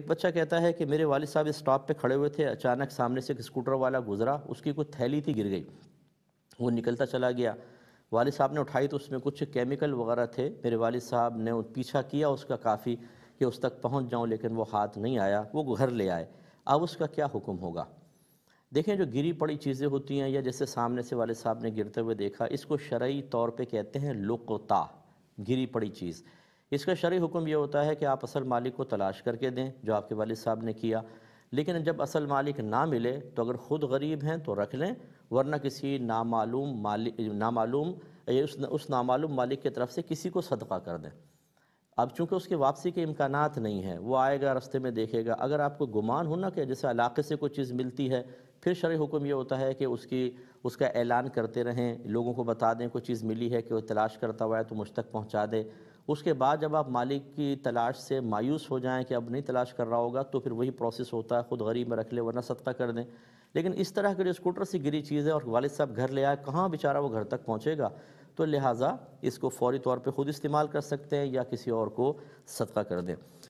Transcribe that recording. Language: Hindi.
एक बच्चा कहता है कि मेरे वालिद साहब स्टॉप पे खड़े हुए थे अचानक सामने से एक स्कूटर वाला गुजरा उसकी कुछ थैली थी गिर गई वो निकलता चला गया वालिद साहब ने उठाई तो उसमें कुछ केमिकल वगैरह थे मेरे वालिद साहब ने पीछा किया उसका काफ़ी कि उस तक पहुंच जाऊं लेकिन वो हाथ नहीं आया वो घर ले आए अब उसका क्या हुक्म होगा देखें जो गिरी पड़ी चीज़ें होती हैं या जैसे सामने से वालिद साहब ने गिरते हुए देखा इसको शरय तौर पर कहते हैं लुकता गिरी पड़ी चीज़ इसका शरी हुक्म यह होता है कि आप असल मालिक को तलाश करके दें जो आपके वाल साहब ने किया लेकिन जब असल मालिक ना मिले तो अगर ख़ुद गरीब हैं तो रख लें वरना किसी नामालूम मालिक नामालूम उस उस नामालूम मालिक की तरफ से किसी को सदका कर दें अब चूंकि उसके वापसी के इम्कान नहीं हैं वो आएगा रास्ते में देखेगा अगर आपको गुमान हो ना कि जैसे इलाके से कोई चीज़ मिलती है फिर शर हुक्म ये होता है कि उसकी उसका ऐलान करते रहें लोगों को बता दें कोई चीज़ मिली है कि वो तलाश करता हुआ है तो मुझ तक पहुँचा दे उसके बाद जब आप मालिक की तलाश से मायूस हो जाएं कि अब नहीं तलाश कर रहा होगा तो फिर वही प्रोसेस होता है ख़ुद गरीब में रख ले वरना सदका कर दें लेकिन इस तरह की जो स्कूटर से गिरी चीज़ है और वालिद साहब घर ले आए कहाँ बेचारा वो घर तक पहुँचेगा तो लिहाजा इसको फौरी तौर पर ख़ुद इस्तेमाल कर सकते हैं या किसी और को सदका कर दें